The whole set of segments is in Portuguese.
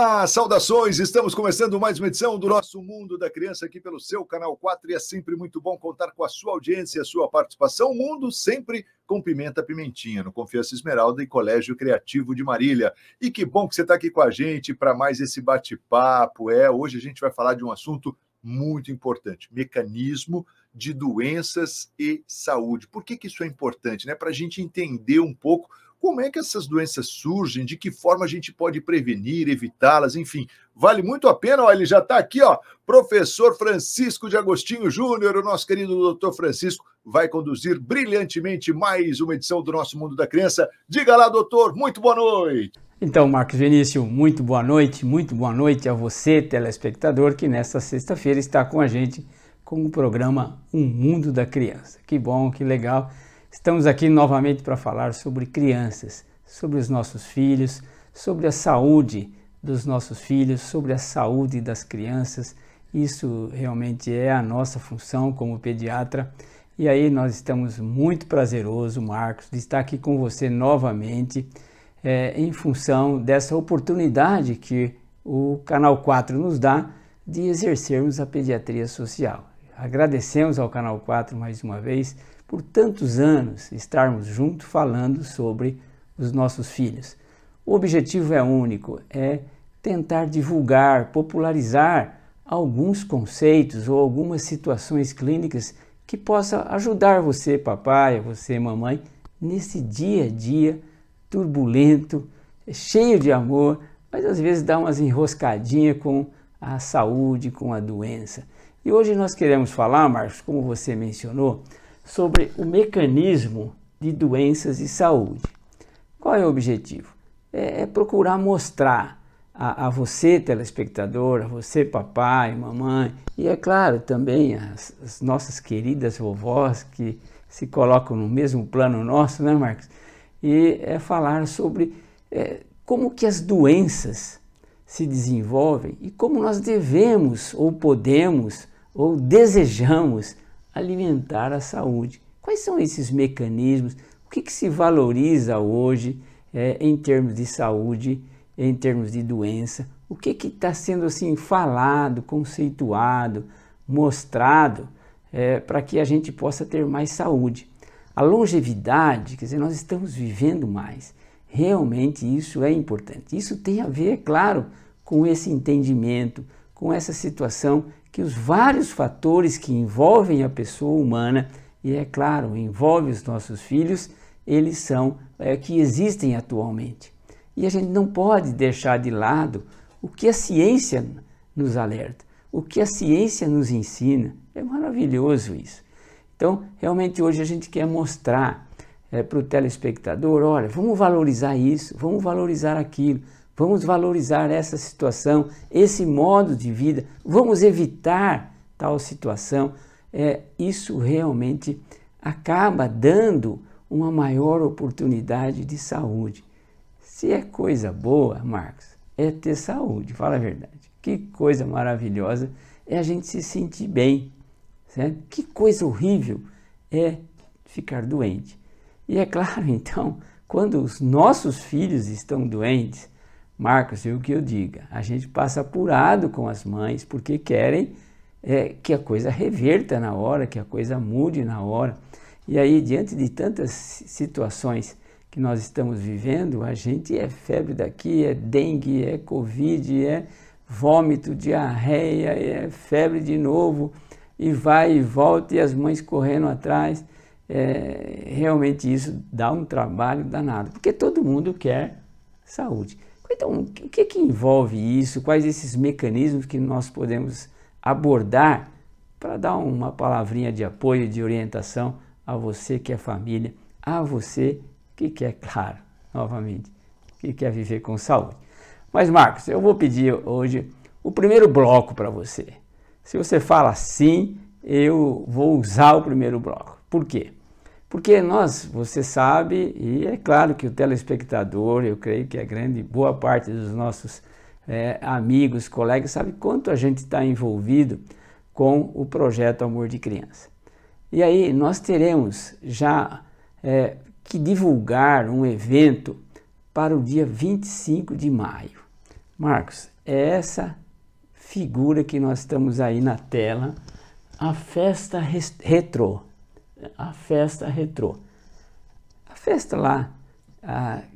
Olá, saudações! Estamos começando mais uma edição do nosso Mundo da Criança aqui pelo seu canal 4 e é sempre muito bom contar com a sua audiência, e a sua participação. O mundo sempre com Pimenta Pimentinha, no Confiança Esmeralda e Colégio Criativo de Marília. E que bom que você está aqui com a gente para mais esse bate-papo. É, hoje a gente vai falar de um assunto muito importante: mecanismo de doenças e saúde. Por que, que isso é importante? Né? Para a gente entender um pouco como é que essas doenças surgem? De que forma a gente pode prevenir, evitá-las? Enfim, vale muito a pena. Ó, ele já está aqui, ó, professor Francisco de Agostinho Júnior, o nosso querido doutor Francisco, vai conduzir brilhantemente mais uma edição do nosso Mundo da Criança. Diga lá, doutor, muito boa noite. Então, Marcos Vinícius, muito boa noite, muito boa noite a você, telespectador, que nesta sexta-feira está com a gente com o programa Um Mundo da Criança. Que bom, que legal Estamos aqui novamente para falar sobre crianças, sobre os nossos filhos, sobre a saúde dos nossos filhos, sobre a saúde das crianças. Isso realmente é a nossa função como pediatra. E aí nós estamos muito prazeroso, Marcos, de estar aqui com você novamente é, em função dessa oportunidade que o Canal 4 nos dá de exercermos a pediatria social. Agradecemos ao Canal 4 mais uma vez por tantos anos estarmos juntos falando sobre os nossos filhos. O objetivo é único, é tentar divulgar, popularizar alguns conceitos ou algumas situações clínicas que possa ajudar você, papai, você, mamãe, nesse dia a dia turbulento, cheio de amor, mas às vezes dá umas enroscadinhas com a saúde, com a doença. E hoje nós queremos falar, Marcos, como você mencionou, sobre o mecanismo de doenças de saúde. Qual é o objetivo? É, é procurar mostrar a, a, você, telespectador, a você, papai, mamãe, e é claro também as, as nossas queridas vovós que se colocam no mesmo plano nosso, né, Marcos? E é falar sobre é, como que as doenças se desenvolvem e como nós devemos ou podemos ou desejamos alimentar a saúde. Quais são esses mecanismos? O que, que se valoriza hoje é, em termos de saúde, em termos de doença? O que está sendo assim falado, conceituado, mostrado é, para que a gente possa ter mais saúde? A longevidade, quer dizer, nós estamos vivendo mais. Realmente isso é importante. Isso tem a ver, é claro, com esse entendimento, com essa situação que os vários fatores que envolvem a pessoa humana, e é claro, envolve os nossos filhos, eles são é, que existem atualmente. E a gente não pode deixar de lado o que a ciência nos alerta, o que a ciência nos ensina. É maravilhoso isso. Então, realmente hoje a gente quer mostrar é, para o telespectador, olha, vamos valorizar isso, vamos valorizar aquilo. Vamos valorizar essa situação, esse modo de vida, vamos evitar tal situação. É, isso realmente acaba dando uma maior oportunidade de saúde. Se é coisa boa, Marcos, é ter saúde, fala a verdade. Que coisa maravilhosa é a gente se sentir bem, certo? Que coisa horrível é ficar doente. E é claro, então, quando os nossos filhos estão doentes, Marcos, e o que eu diga, a gente passa apurado com as mães porque querem é, que a coisa reverta na hora, que a coisa mude na hora. E aí, diante de tantas situações que nós estamos vivendo, a gente é febre daqui, é dengue, é covid, é vômito, diarreia, é febre de novo, e vai e volta, e as mães correndo atrás. É, realmente isso dá um trabalho danado, porque todo mundo quer saúde. Então, o que, que envolve isso? Quais esses mecanismos que nós podemos abordar para dar uma palavrinha de apoio, de orientação a você que é família, a você que quer, claro, novamente, que quer viver com saúde. Mas, Marcos, eu vou pedir hoje o primeiro bloco para você. Se você fala sim, eu vou usar o primeiro bloco. Por quê? Porque nós, você sabe, e é claro que o telespectador, eu creio que a grande boa parte dos nossos é, amigos, colegas, sabe quanto a gente está envolvido com o projeto Amor de Criança. E aí nós teremos já é, que divulgar um evento para o dia 25 de maio. Marcos, é essa figura que nós estamos aí na tela, a festa retrô a festa retrô. A festa lá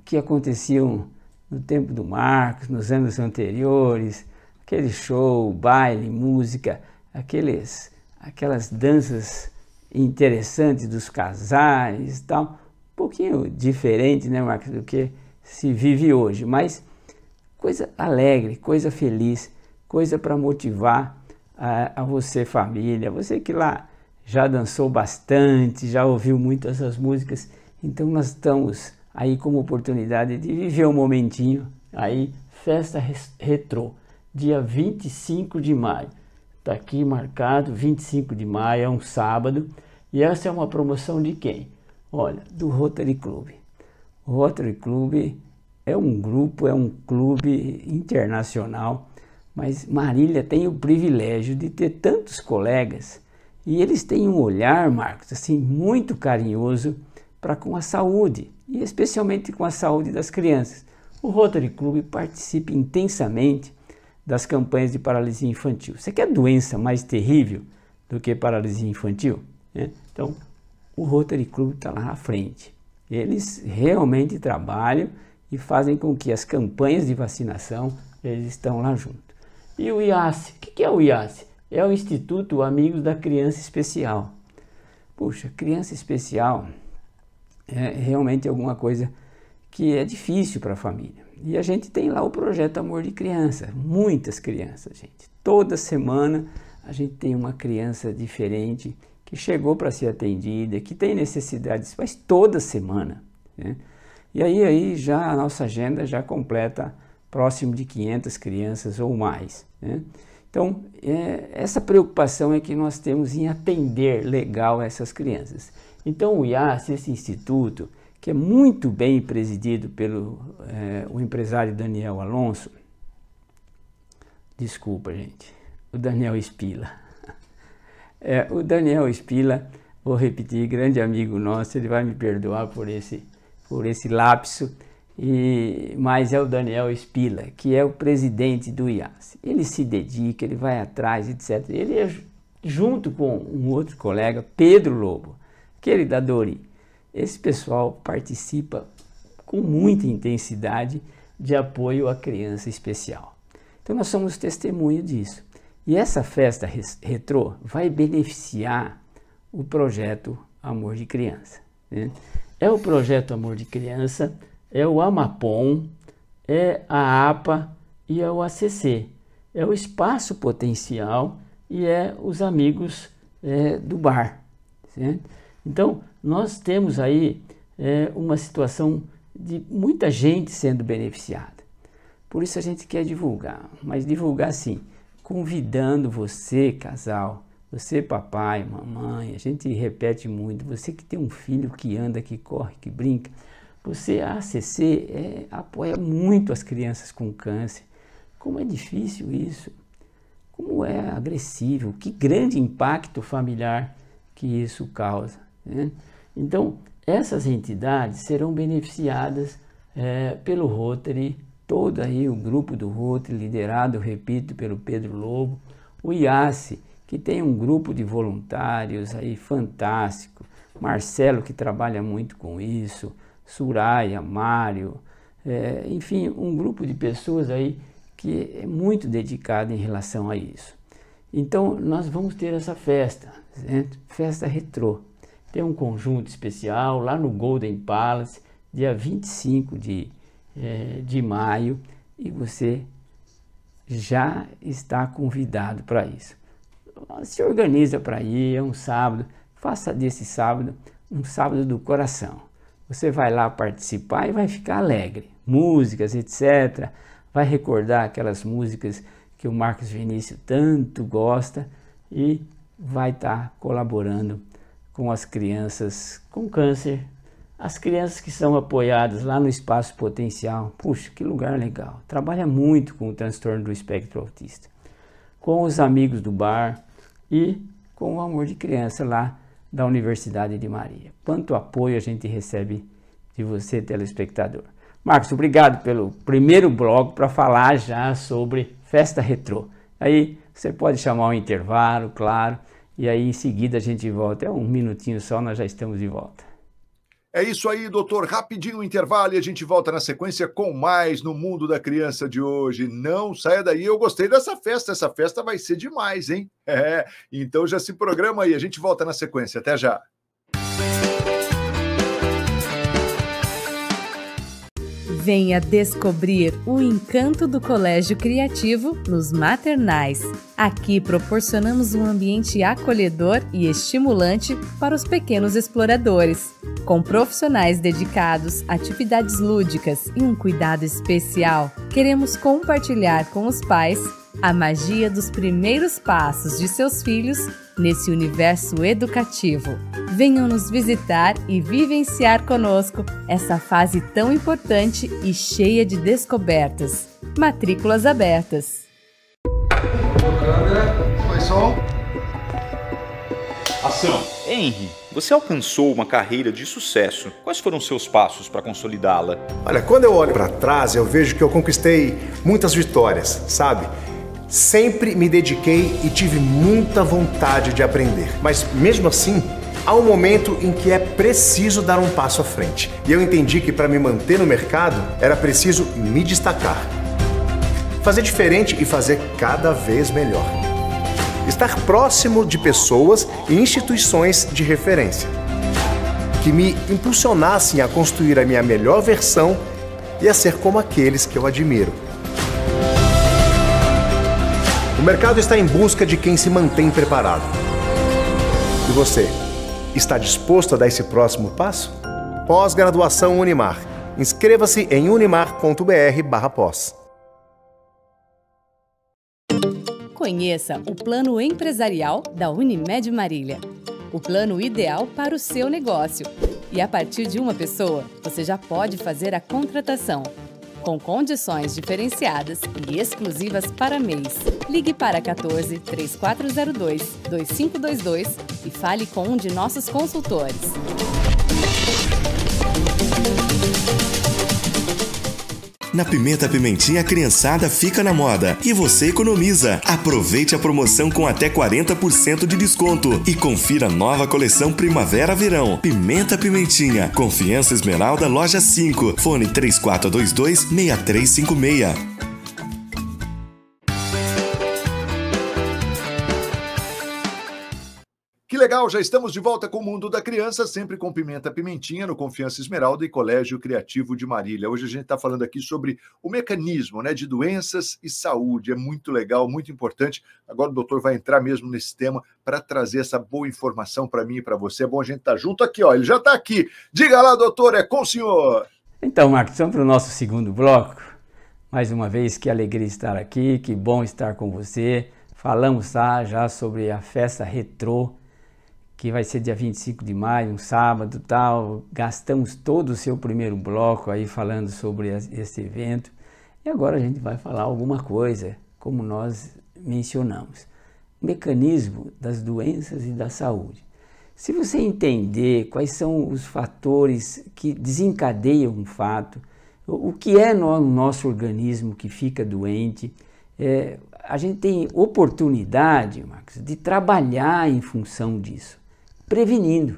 que acontecia no tempo do Marcos, nos anos anteriores, aquele show, baile, música, aqueles, aquelas danças interessantes dos casais e tal, um pouquinho diferente, né, Marcos, do que se vive hoje, mas coisa alegre, coisa feliz, coisa para motivar a, a, você família, você que lá já dançou bastante, já ouviu muito essas músicas. Então nós estamos aí como oportunidade de viver um momentinho aí festa retrô, dia 25 de maio. está aqui marcado 25 de maio, é um sábado, e essa é uma promoção de quem? Olha, do Rotary Club. O Rotary Club é um grupo, é um clube internacional, mas Marília tem o privilégio de ter tantos colegas e eles têm um olhar, Marcos, assim, muito carinhoso para com a saúde, e especialmente com a saúde das crianças. O Rotary Club participa intensamente das campanhas de paralisia infantil. Você quer doença mais terrível do que paralisia infantil? Né? Então, o Rotary Club está lá à frente. Eles realmente trabalham e fazem com que as campanhas de vacinação, eles estão lá junto. E o IAC? o que, é o IAC? é o Instituto Amigos da Criança Especial. Puxa, criança especial é realmente alguma coisa que é difícil para a família. E a gente tem lá o projeto Amor de Criança, muitas crianças, gente. Toda semana a gente tem uma criança diferente que chegou para ser atendida, que tem necessidades, faz toda semana. Né? E aí, aí já a nossa agenda já completa próximo de 500 crianças ou mais. Né? Então, é, essa preocupação é que nós temos em atender legal essas crianças. Então, o IAS, esse instituto, que é muito bem presidido pelo é, o empresário Daniel Alonso, desculpa, gente, o Daniel Espila. É, o Daniel Espila, vou repetir, grande amigo nosso, ele vai me perdoar por esse, por esse lapso, e, mas é o Daniel Espila, que é o presidente do IAS. Ele se dedica, ele vai atrás, etc. Ele é junto com um outro colega, Pedro Lobo, aquele da Dori. Esse pessoal participa com muita intensidade de apoio à criança especial. Então nós somos testemunho disso. E essa festa retrô vai beneficiar o projeto Amor de Criança. Né? É o projeto Amor de Criança é o AMAPOM, é a APA e é o ACC. É o espaço potencial e é os amigos é, do bar. Certo? Então, nós temos aí é, uma situação de muita gente sendo beneficiada. Por isso a gente quer divulgar, mas divulgar assim, convidando você, casal, você, papai, mamãe, a gente repete muito, você que tem um filho que anda, que corre, que brinca, você, a ACC, é, apoia muito as crianças com câncer. Como é difícil isso, como é agressivo, que grande impacto familiar que isso causa. Né? Então, essas entidades serão beneficiadas é, pelo Rotary, todo aí o grupo do Rotary, liderado, repito, pelo Pedro Lobo, o IACE, que tem um grupo de voluntários aí fantástico, Marcelo que trabalha muito com isso, Suraya, Mário, é, enfim, um grupo de pessoas aí que é muito dedicado em relação a isso. Então, nós vamos ter essa festa, né? festa retrô. Tem um conjunto especial lá no Golden Palace, dia 25 de, é, de maio, e você já está convidado para isso. Se organiza para ir, é um sábado, faça desse sábado um sábado do coração. Você vai lá participar e vai ficar alegre. Músicas, etc. Vai recordar aquelas músicas que o Marcos Vinícius tanto gosta e vai estar tá colaborando com as crianças com câncer, as crianças que são apoiadas lá no espaço potencial. Puxa, que lugar legal! Trabalha muito com o transtorno do espectro autista, com os amigos do bar e com o amor de criança lá da Universidade de Maria. Quanto apoio a gente recebe de você, telespectador. Marcos, obrigado pelo primeiro bloco para falar já sobre festa retrô. Aí você pode chamar um intervalo, claro, e aí em seguida a gente volta. É um minutinho só, nós já estamos de volta. É isso aí, doutor. Rapidinho o intervalo e a gente volta na sequência com mais no Mundo da Criança de hoje. Não saia daí, eu gostei dessa festa. Essa festa vai ser demais, hein? É, então já se programa aí, a gente volta na sequência. Até já. venha descobrir o encanto do Colégio Criativo nos maternais. Aqui proporcionamos um ambiente acolhedor e estimulante para os pequenos exploradores, com profissionais dedicados, atividades lúdicas e um cuidado especial. Queremos compartilhar com os pais a magia dos primeiros passos de seus filhos nesse universo educativo. Venham nos visitar e vivenciar conosco essa fase tão importante e cheia de descobertas. Matrículas abertas. Câmera, foi som. Ação. Henry, você alcançou uma carreira de sucesso. Quais foram seus passos para consolidá-la? Olha, quando eu olho para trás, eu vejo que eu conquistei muitas vitórias, sabe? Sempre me dediquei e tive muita vontade de aprender, mas mesmo assim, há um momento em que é preciso dar um passo à frente. E eu entendi que para me manter no mercado era preciso me destacar. Fazer diferente e fazer cada vez melhor. Estar próximo de pessoas e instituições de referência que me impulsionassem a construir a minha melhor versão e a ser como aqueles que eu admiro. O mercado está em busca de quem se mantém preparado. E você, está disposto a dar esse próximo passo? Pós-graduação Unimar. Inscreva-se em unimar.br/pós. Conheça o plano empresarial da Unimed Marília. O plano ideal para o seu negócio. E a partir de uma pessoa, você já pode fazer a contratação com condições diferenciadas e exclusivas para mês. Ligue para 14 3402 2522 e fale com um de nossos consultores. Na Pimenta Pimentinha, a criançada fica na moda e você economiza. Aproveite a promoção com até 40% de desconto e confira a nova coleção Primavera-Verão. Pimenta Pimentinha, Confiança Esmeralda, loja 5, fone 3422 6356. já estamos de volta com o Mundo da Criança, sempre com Pimenta Pimentinha, no Confiança Esmeralda e Colégio Criativo de Marília. Hoje a gente está falando aqui sobre o mecanismo né, de doenças e saúde. É muito legal, muito importante. Agora o doutor vai entrar mesmo nesse tema para trazer essa boa informação para mim e para você. É bom a gente estar tá junto aqui, ó. Ele já está aqui. Diga lá, doutor, é com o senhor. Então, Marcos, vamos para o nosso segundo bloco. Mais uma vez, que alegria estar aqui, que bom estar com você. Falamos já sobre a festa retrô que vai ser dia 25 de maio, um sábado tal. Gastamos todo o seu primeiro bloco aí falando sobre esse evento. E agora a gente vai falar alguma coisa, como nós mencionamos. Mecanismo das doenças e da saúde. Se você entender quais são os fatores que desencadeiam um fato, o que é no nosso organismo que fica doente, é, a gente tem oportunidade, Marcos, de trabalhar em função disso prevenindo,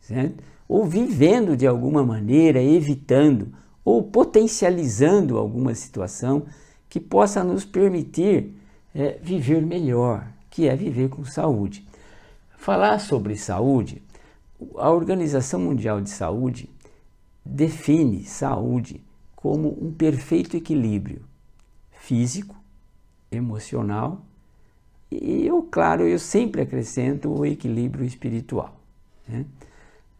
certo? ou vivendo de alguma maneira, evitando ou potencializando alguma situação que possa nos permitir é, viver melhor, que é viver com saúde. Falar sobre saúde, a Organização Mundial de Saúde define saúde como um perfeito equilíbrio físico, emocional e eu, claro, eu sempre acrescento o equilíbrio espiritual. Né?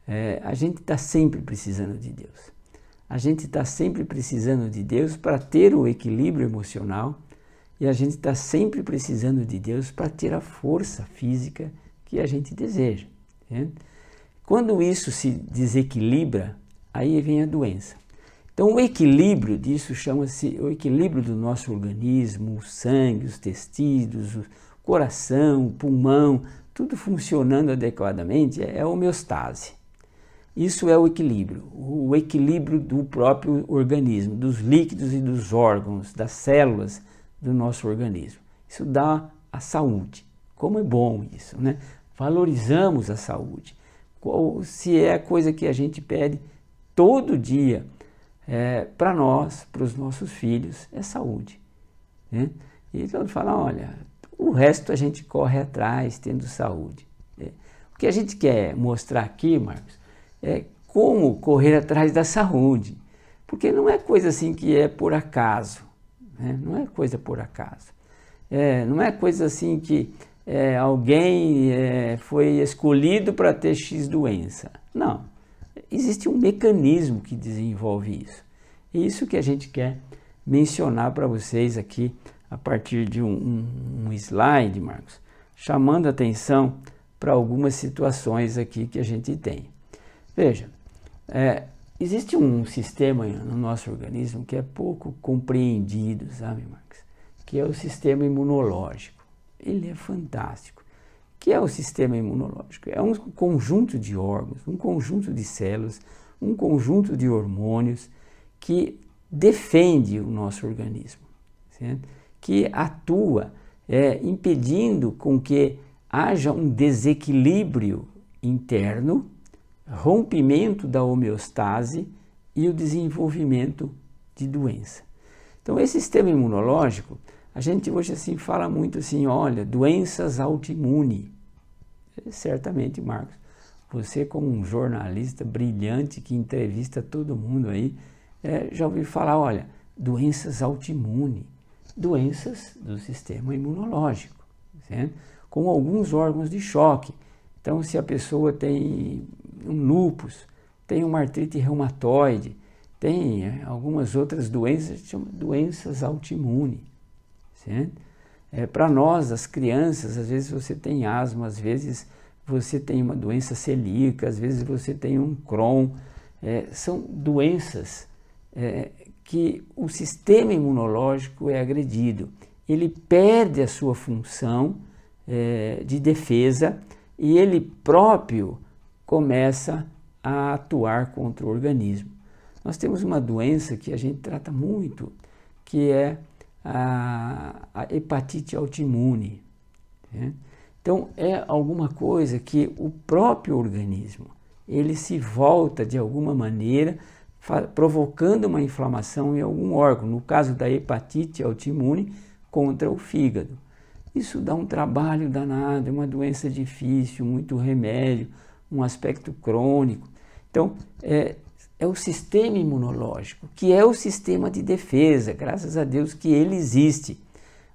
É, a gente está sempre precisando de Deus. A gente está sempre precisando de Deus para ter o equilíbrio emocional e a gente está sempre precisando de Deus para ter a força física que a gente deseja. Né? Quando isso se desequilibra, aí vem a doença. Então, o equilíbrio disso chama-se o equilíbrio do nosso organismo, o sangue, os tecidos, coração, pulmão, tudo funcionando adequadamente, é, é homeostase. Isso é o equilíbrio, o equilíbrio do próprio organismo, dos líquidos e dos órgãos, das células do nosso organismo. Isso dá a saúde. Como é bom isso, né? Valorizamos a saúde. Se é a coisa que a gente pede todo dia é, para nós, para os nossos filhos, é saúde. Né? E todo mundo fala, olha, o resto a gente corre atrás, tendo saúde. Né? O que a gente quer mostrar aqui, Marcos, é como correr atrás da saúde. Porque não é coisa assim que é por acaso. Né? Não é coisa por acaso. É, não é coisa assim que é, alguém é, foi escolhido para ter X doença. Não. Existe um mecanismo que desenvolve isso. E isso que a gente quer mencionar para vocês aqui a partir de um, um, slide, Marcos, chamando atenção para algumas situações aqui que a gente tem. Veja, é, existe um sistema no nosso organismo que é pouco compreendido, sabe, Marcos? Que é o sistema imunológico. Ele é fantástico. O que é o sistema imunológico? É um conjunto de órgãos, um conjunto de células, um conjunto de hormônios que defende o nosso organismo. Certo? que atua é, impedindo com que haja um desequilíbrio interno, rompimento da homeostase e o desenvolvimento de doença. Então, esse sistema imunológico, a gente hoje assim fala muito assim, olha, doenças autoimunes. É, certamente, Marcos, você como um jornalista brilhante que entrevista todo mundo aí, é, já ouviu falar, olha, doenças autoimunes doenças do sistema imunológico, certo? com alguns órgãos de choque. Então, se a pessoa tem um lúpus, tem uma artrite reumatoide, tem é, algumas outras doenças, chama doenças autoimunes. É, Para nós, as crianças, às vezes você tem asma, às vezes você tem uma doença celíaca, às vezes você tem um Crohn. É, são doenças é, que o sistema imunológico é agredido. Ele perde a sua função é, de defesa e ele próprio começa a atuar contra o organismo. Nós temos uma doença que a gente trata muito, que é a, a hepatite autoimune. Né? Então é alguma coisa que o próprio organismo ele se volta de alguma maneira provocando uma inflamação em algum órgão, no caso da hepatite autoimune, contra o fígado. Isso dá um trabalho danado, é uma doença difícil, muito remédio, um aspecto crônico. Então, é, é o sistema imunológico, que é o sistema de defesa, graças a Deus que ele existe.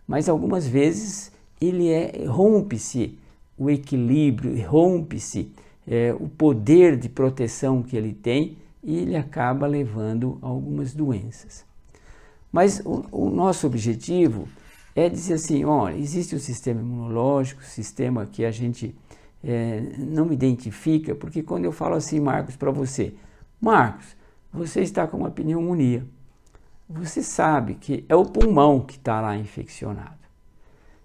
Mas algumas vezes ele é, rompe-se o equilíbrio, rompe-se é, o poder de proteção que ele tem e ele acaba levando a algumas doenças. Mas o, o nosso objetivo é dizer assim, olha, existe um sistema imunológico, sistema que a gente é, não identifica, porque quando eu falo assim, Marcos, para você, Marcos, você está com uma pneumonia. Você sabe que é o pulmão que está lá infeccionado.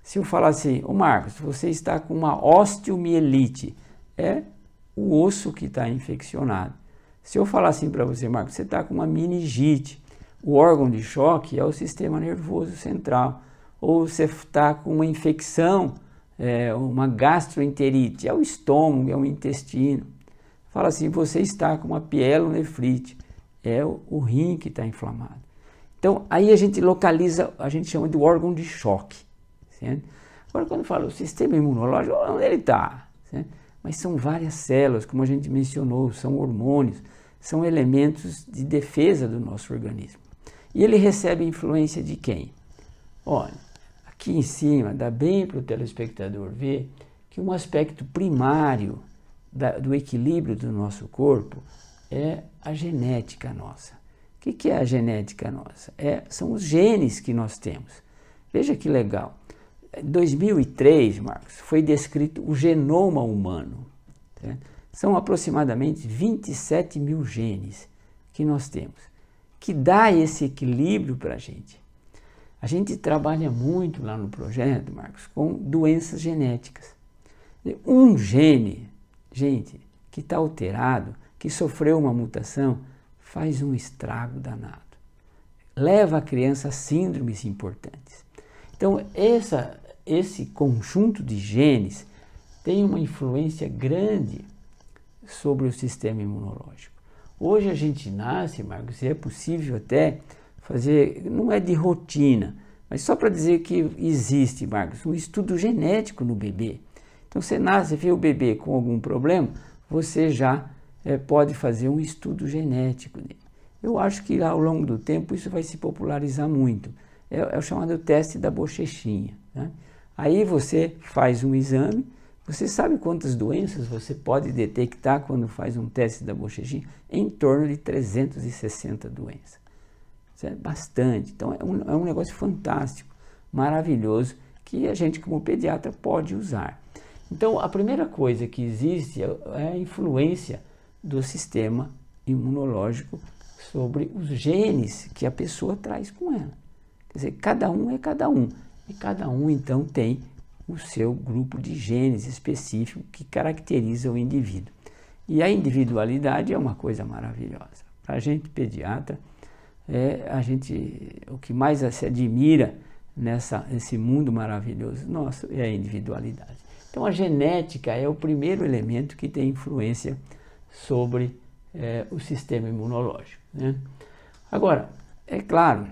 Se eu falar assim, ô Marcos, você está com uma osteomielite, é o osso que está infeccionado. Se eu falar assim para você, Marcos, você está com uma meningite, o órgão de choque é o sistema nervoso central, ou você está com uma infecção, é, uma gastroenterite, é o estômago, é o intestino. Fala assim, você está com uma pielonefrite, é o, o rim que está inflamado. Então, aí a gente localiza, a gente chama de órgão de choque. Certo? Agora, quando fala o sistema imunológico, onde ele está? Mas são várias células, como a gente mencionou, são hormônios, são elementos de defesa do nosso organismo. E ele recebe influência de quem? Olha, aqui em cima dá bem para o telespectador ver que um aspecto primário da, do equilíbrio do nosso corpo é a genética nossa. O que, que é a genética nossa? É, são os genes que nós temos. Veja que legal. Em 2003, Marcos, foi descrito o genoma humano. Certo? São aproximadamente 27 mil genes que nós temos, que dá esse equilíbrio para a gente. A gente trabalha muito lá no projeto, Marcos, com doenças genéticas. Um gene, gente, que está alterado, que sofreu uma mutação, faz um estrago danado. Leva a criança a síndromes importantes. Então, essa, esse conjunto de genes tem uma influência grande sobre o sistema imunológico. Hoje a gente nasce, Marcos, e é possível até fazer, não é de rotina, mas só para dizer que existe, Marcos, um estudo genético no bebê. Então você nasce, vê o bebê com algum problema, você já é, pode fazer um estudo genético dele. Eu acho que ao longo do tempo isso vai se popularizar muito. É, é o chamado teste da bochechinha. Né? Aí você faz um exame, você sabe quantas doenças você pode detectar quando faz um teste da bochechinha? Em torno de 360 doenças. Isso é bastante. Então é um, é um negócio fantástico, maravilhoso, que a gente como pediatra pode usar. Então a primeira coisa que existe é, é a influência do sistema imunológico sobre os genes que a pessoa traz com ela. Quer dizer, cada um é cada um. E cada um então tem o seu grupo de genes específico que caracteriza o indivíduo. E a individualidade é uma coisa maravilhosa. Para a gente pediatra, é a gente o que mais se admira nessa esse mundo maravilhoso nosso é a individualidade. Então a genética é o primeiro elemento que tem influência sobre é, o sistema imunológico. Né? Agora, é claro,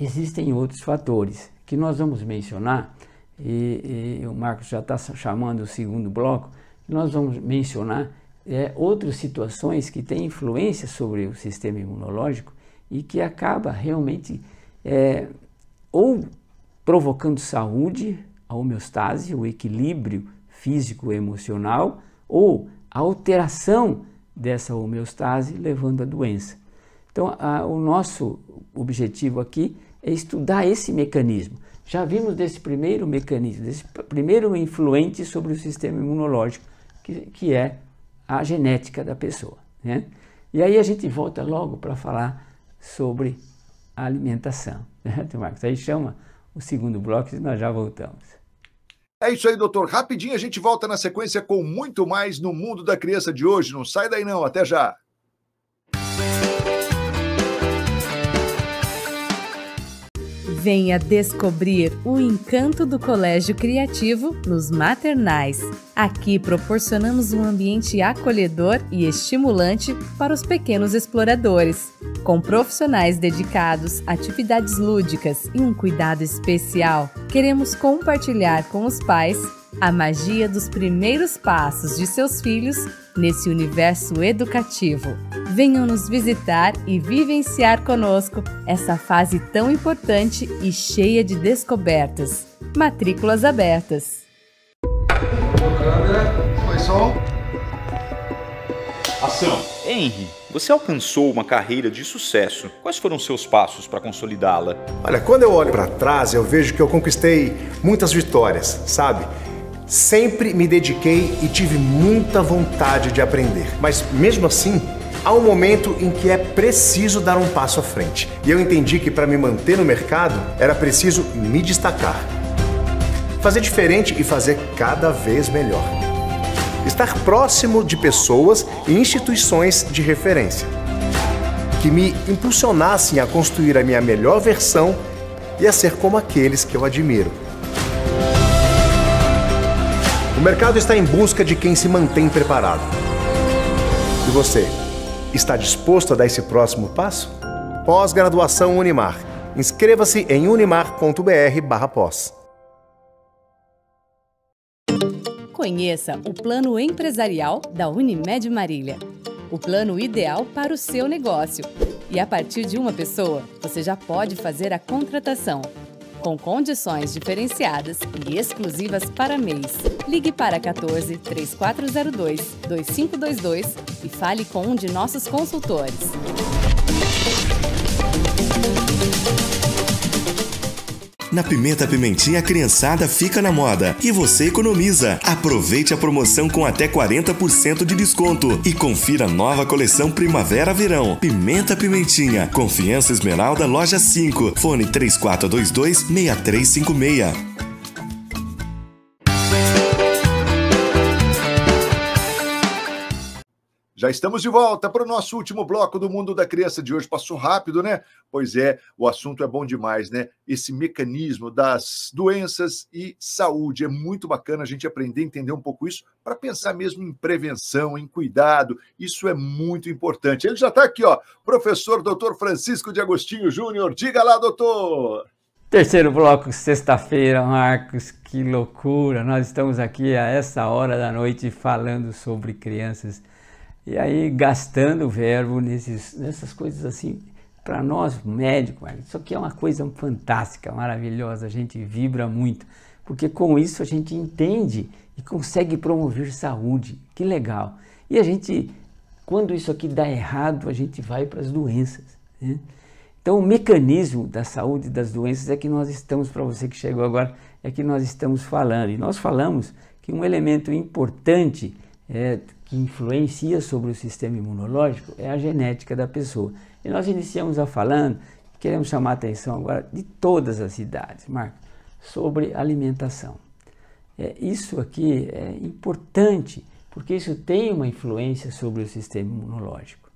existem outros fatores que nós vamos mencionar e, e o Marcos já está chamando o segundo bloco, nós vamos mencionar é, outras situações que têm influência sobre o sistema imunológico e que acaba realmente é, ou provocando saúde, a homeostase, o equilíbrio físico-emocional, ou a alteração dessa homeostase levando à doença. Então, a, o nosso objetivo aqui é estudar esse mecanismo. Já vimos desse primeiro mecanismo, desse primeiro influente sobre o sistema imunológico, que, que é a genética da pessoa. Né? E aí a gente volta logo para falar sobre a alimentação. Né, Marcos? Aí chama o segundo bloco e nós já voltamos. É isso aí, doutor. Rapidinho a gente volta na sequência com muito mais no mundo da criança de hoje. Não sai daí não, até já. Venha descobrir o encanto do Colégio Criativo nos maternais. Aqui proporcionamos um ambiente acolhedor e estimulante para os pequenos exploradores. Com profissionais dedicados, atividades lúdicas e um cuidado especial, queremos compartilhar com os pais a magia dos primeiros passos de seus filhos nesse universo educativo. Venham nos visitar e vivenciar conosco essa fase tão importante e cheia de descobertas. Matrículas abertas. som. Ação. Henry, você alcançou uma carreira de sucesso. Quais foram seus passos para consolidá-la? Olha, quando eu olho para trás, eu vejo que eu conquistei muitas vitórias, sabe? Sempre me dediquei e tive muita vontade de aprender. Mas mesmo assim, Há um momento em que é preciso dar um passo à frente. E eu entendi que para me manter no mercado era preciso me destacar. Fazer diferente e fazer cada vez melhor. Estar próximo de pessoas e instituições de referência que me impulsionassem a construir a minha melhor versão e a ser como aqueles que eu admiro. O mercado está em busca de quem se mantém preparado. E você? Está disposto a dar esse próximo passo? Pós-graduação Unimar. Inscreva-se em unimar.br/pós. Conheça o plano empresarial da Unimed Marília. O plano ideal para o seu negócio. E a partir de uma pessoa, você já pode fazer a contratação com condições diferenciadas e exclusivas para mês. Ligue para 14 3402 2522 e fale com um de nossos consultores. Na Pimenta Pimentinha, a criançada fica na moda e você economiza. Aproveite a promoção com até 40% de desconto e confira a nova coleção Primavera-Verão. Pimenta Pimentinha, Confiança Esmeralda, Loja 5, fone 3422 6356. Já estamos de volta para o nosso último bloco do Mundo da Criança de hoje. Passou rápido, né? Pois é, o assunto é bom demais, né? Esse mecanismo das doenças e saúde é muito bacana a gente aprender, entender um pouco isso para pensar mesmo em prevenção, em cuidado. Isso é muito importante. Ele já está aqui, ó, professor Dr. Francisco de Agostinho Júnior. Diga lá, doutor. Terceiro bloco, sexta-feira, Marcos, que loucura! Nós estamos aqui a essa hora da noite falando sobre crianças e aí gastando o verbo nesses, nessas coisas assim, para nós médicos, isso aqui é uma coisa fantástica, maravilhosa, a gente vibra muito, porque com isso a gente entende e consegue promover saúde, que legal. E a gente, quando isso aqui dá errado, a gente vai para as doenças. Né? Então, o mecanismo da saúde das doenças é que nós estamos, para você que chegou agora, é que nós estamos falando. E nós falamos que um elemento importante é, que influencia sobre o sistema imunológico é a genética da pessoa. E nós iniciamos a falando, queremos chamar a atenção agora de todas as idades, Marco, sobre alimentação. É, isso aqui é importante, porque isso tem uma influência sobre o sistema imunológico.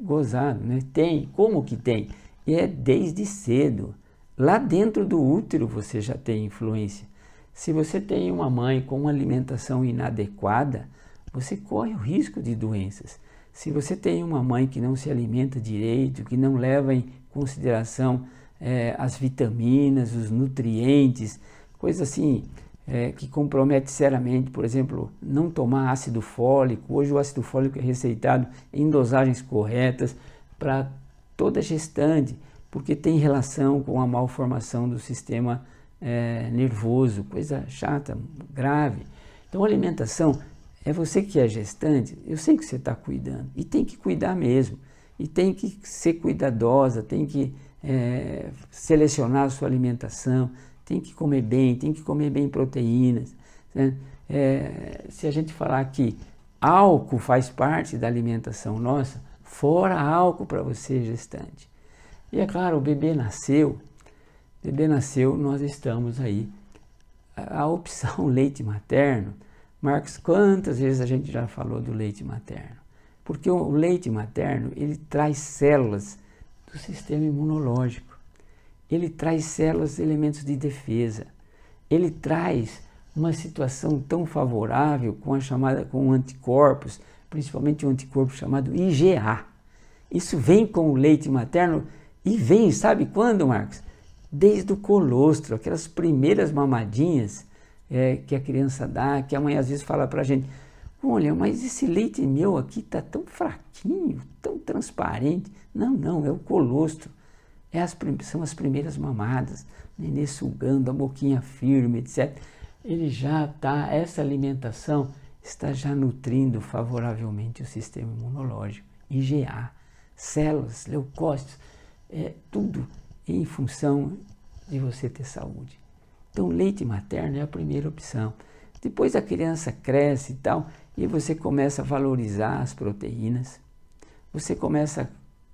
Gozado, né? Tem, como que tem? E é desde cedo. Lá dentro do útero você já tem influência. Se você tem uma mãe com uma alimentação inadequada, você corre o risco de doenças. Se você tem uma mãe que não se alimenta direito, que não leva em consideração é, as vitaminas, os nutrientes, coisa assim é, que compromete seriamente, por exemplo, não tomar ácido fólico. Hoje o ácido fólico é receitado em dosagens corretas para toda gestante, porque tem relação com a malformação do sistema é, nervoso, coisa chata, grave. Então, alimentação é você que é gestante, eu sei que você está cuidando, e tem que cuidar mesmo, e tem que ser cuidadosa, tem que é, selecionar a sua alimentação, tem que comer bem, tem que comer bem proteínas. Né? É, se a gente falar que álcool faz parte da alimentação nossa, fora álcool para você gestante. E é claro, o bebê nasceu, o bebê nasceu, nós estamos aí. A opção leite materno, Marcos, quantas vezes a gente já falou do leite materno? Porque o leite materno, ele traz células do sistema imunológico. Ele traz células, elementos de defesa. Ele traz uma situação tão favorável com a chamada com anticorpos, principalmente um anticorpo chamado IgA. Isso vem com o leite materno e vem, sabe quando, Marcos? Desde o colostro, aquelas primeiras mamadinhas é, que a criança dá, que a mãe às vezes fala para a gente, olha, mas esse leite meu aqui está tão fraquinho, tão transparente. Não, não, é o colostro. É as, são as primeiras mamadas, nenê sugando, a boquinha firme, etc. Ele já está, essa alimentação está já nutrindo favoravelmente o sistema imunológico, IgA, células, leucócitos, é, tudo em função de você ter saúde. Então, leite materno é a primeira opção. Depois a criança cresce e tal, e você começa a valorizar as proteínas. Você começa a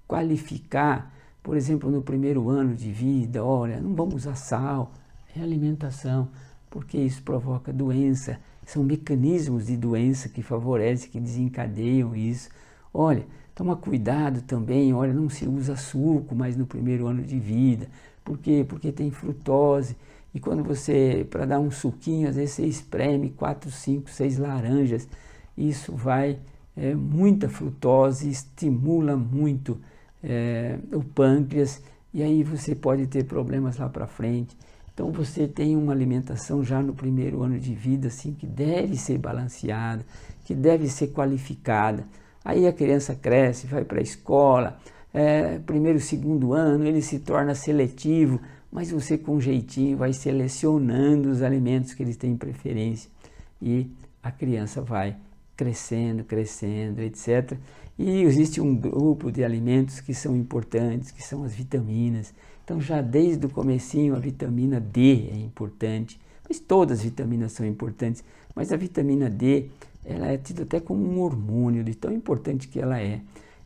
qualificar, por exemplo, no primeiro ano de vida, olha, não vamos usar sal, é alimentação, porque isso provoca doença. São mecanismos de doença que favorecem, que desencadeiam isso. Olha, toma cuidado também, olha, não se usa suco mais no primeiro ano de vida. Por quê? Porque tem frutose e quando você, para dar um suquinho, às vezes você espreme quatro cinco seis laranjas. Isso vai, é, muita frutose, estimula muito é, o pâncreas e aí você pode ter problemas lá para frente. Então você tem uma alimentação já no primeiro ano de vida, assim, que deve ser balanceada, que deve ser qualificada. Aí a criança cresce, vai para a escola, é, primeiro, segundo ano, ele se torna seletivo, mas você com jeitinho vai selecionando os alimentos que eles têm preferência e a criança vai crescendo, crescendo, etc. E existe um grupo de alimentos que são importantes, que são as vitaminas. Então já desde o comecinho a vitamina D é importante, mas todas as vitaminas são importantes, mas a vitamina D ela é tida até como um hormônio de tão importante que ela é.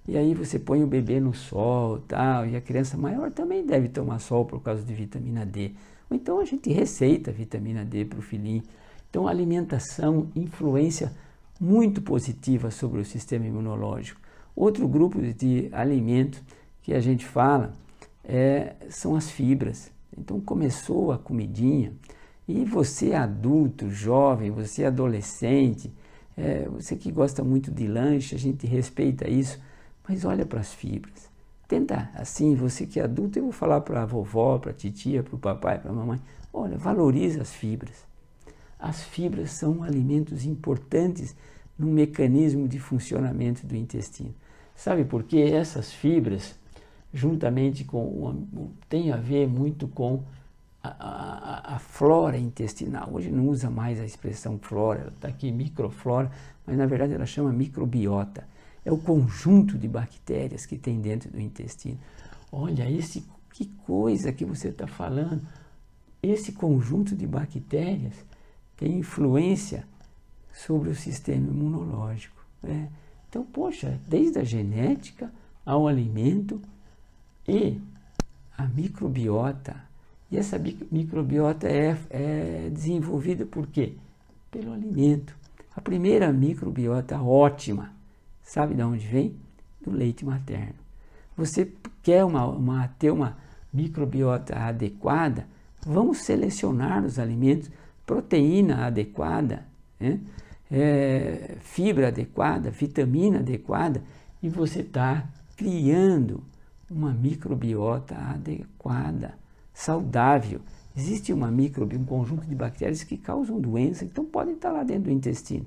E aí você põe o bebê no sol tal, e a criança maior também deve tomar sol por causa de vitamina D. Ou então a gente receita vitamina D para o filhinho. Então a alimentação influência muito positiva sobre o sistema imunológico. Outro grupo de alimento que a gente fala é, são as fibras. Então começou a comidinha e você adulto, jovem, você adolescente, é, você que gosta muito de lanche, a gente respeita isso mas olha para as fibras. Tenta assim, você que é adulto, eu vou falar para a vovó, para a titia, para o papai, para a mamãe. Olha, valoriza as fibras. As fibras são alimentos importantes no mecanismo de funcionamento do intestino. Sabe por quê? Essas fibras, juntamente com. O, tem a ver muito com a, a, a, flora intestinal. Hoje não usa mais a expressão flora, está aqui microflora, mas na verdade ela chama microbiota é o conjunto de bactérias que tem dentro do intestino. Olha, esse, que coisa que você está falando. Esse conjunto de bactérias tem influência sobre o sistema imunológico. Né? Então, poxa, desde a genética ao alimento e a microbiota. E essa microbiota é, é desenvolvida por quê? Pelo alimento. A primeira microbiota ótima Sabe de onde vem? Do leite materno. Você quer uma, uma, ter uma microbiota adequada? Vamos selecionar os alimentos, proteína adequada, né? é, fibra adequada, vitamina adequada, e você está criando uma microbiota adequada, saudável. Existe uma microbiota, um conjunto de bactérias que causam doença, então podem estar tá lá dentro do intestino.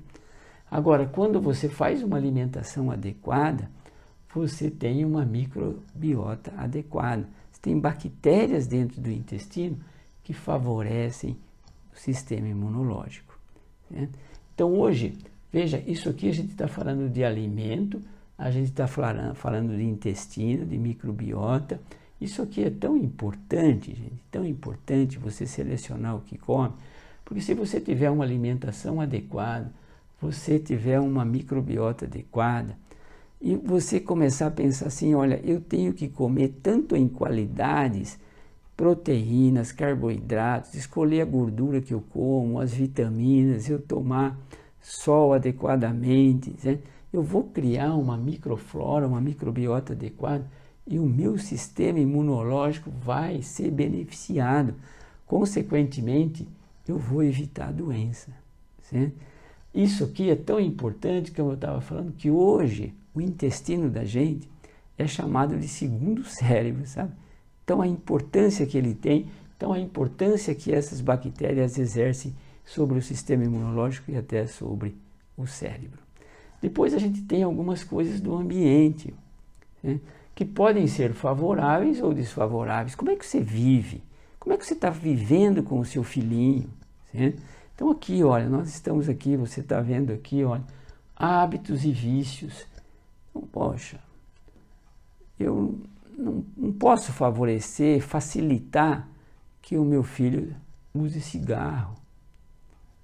Agora, quando você faz uma alimentação adequada, você tem uma microbiota adequada. Você tem bactérias dentro do intestino que favorecem o sistema imunológico. Né? Então, hoje, veja, isso aqui a gente está falando de alimento, a gente está falando de intestino, de microbiota. Isso aqui é tão importante, gente, tão importante você selecionar o que come, porque se você tiver uma alimentação adequada, você tiver uma microbiota adequada e você começar a pensar assim, olha, eu tenho que comer tanto em qualidades, proteínas, carboidratos, escolher a gordura que eu como, as vitaminas, eu tomar sol adequadamente, né? eu vou criar uma microflora, uma microbiota adequada e o meu sistema imunológico vai ser beneficiado. Consequentemente, eu vou evitar a doença. Certo? Isso aqui é tão importante que eu estava falando que hoje o intestino da gente é chamado de segundo cérebro, sabe? Então a importância que ele tem, então a importância que essas bactérias exercem sobre o sistema imunológico e até sobre o cérebro. Depois a gente tem algumas coisas do ambiente, né? que podem ser favoráveis ou desfavoráveis. Como é que você vive? Como é que você está vivendo com o seu filhinho? Né? Então aqui, olha, nós estamos aqui, você está vendo aqui, olha, hábitos e vícios. Então, poxa, eu não, não posso favorecer, facilitar que o meu filho use cigarro.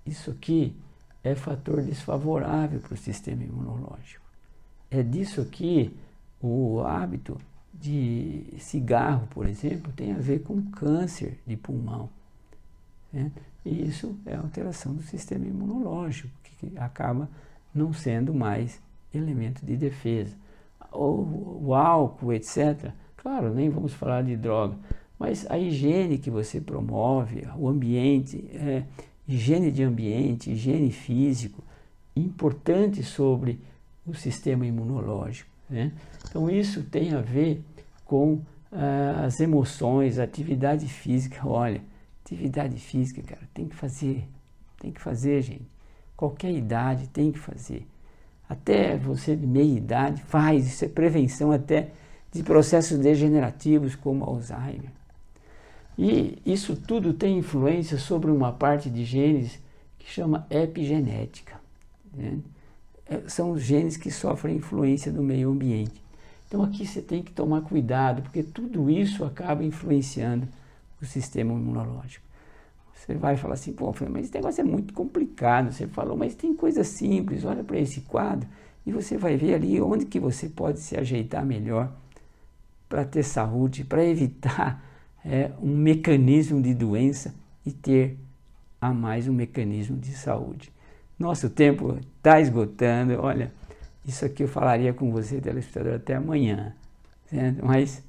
Isso aqui é fator desfavorável para o sistema imunológico. É disso que o hábito de cigarro, por exemplo, tem a ver com câncer de pulmão. Certo? Né? E isso é alteração do sistema imunológico, que acaba não sendo mais elemento de defesa. Ou o álcool, etc. Claro, nem vamos falar de droga, mas a higiene que você promove, o ambiente, é, higiene de ambiente, higiene físico, importante sobre o sistema imunológico. Né? Então, isso tem a ver com ah, as emoções, a atividade física. Olha, Atividade física, cara, tem que fazer. Tem que fazer, gente. Qualquer idade tem que fazer. Até você de meia idade faz, isso é prevenção até de processos degenerativos como Alzheimer. E isso tudo tem influência sobre uma parte de genes que chama epigenética. Né? É, são os genes que sofrem influência do meio ambiente. Então aqui você tem que tomar cuidado, porque tudo isso acaba influenciando do sistema imunológico. Você vai falar assim, pô, mas esse negócio é muito complicado. Você falou, mas tem coisa simples, olha para esse quadro e você vai ver ali onde que você pode se ajeitar melhor para ter saúde, para evitar é, um mecanismo de doença e ter a mais um mecanismo de saúde. Nosso tempo está esgotando, olha, isso aqui eu falaria com você, telespectador, até amanhã, certo? mas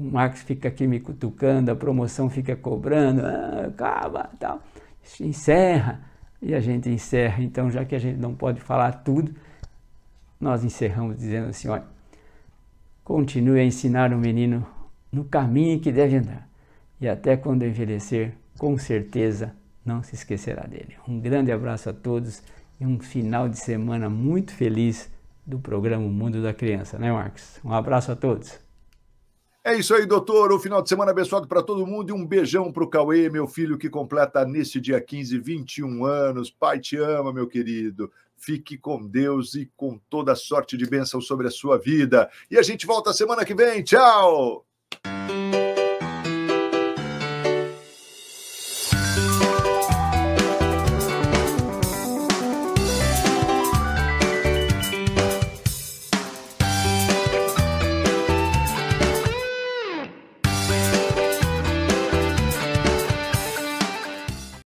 o Marx fica aqui me cutucando, a promoção fica cobrando, ah, acaba, tal. Encerra. E a gente encerra. Então, já que a gente não pode falar tudo, nós encerramos dizendo assim: olha, continue a ensinar o menino no caminho que deve andar. E até quando envelhecer, com certeza não se esquecerá dele. Um grande abraço a todos e um final de semana muito feliz do programa Mundo da Criança, né, Marcos? Um abraço a todos. É isso aí, doutor. O final de semana abençoado para todo mundo e um beijão para o Cauê, meu filho que completa neste dia 15, 21 anos. Pai te ama, meu querido. Fique com Deus e com toda sorte de bênção sobre a sua vida. E a gente volta semana que vem. Tchau!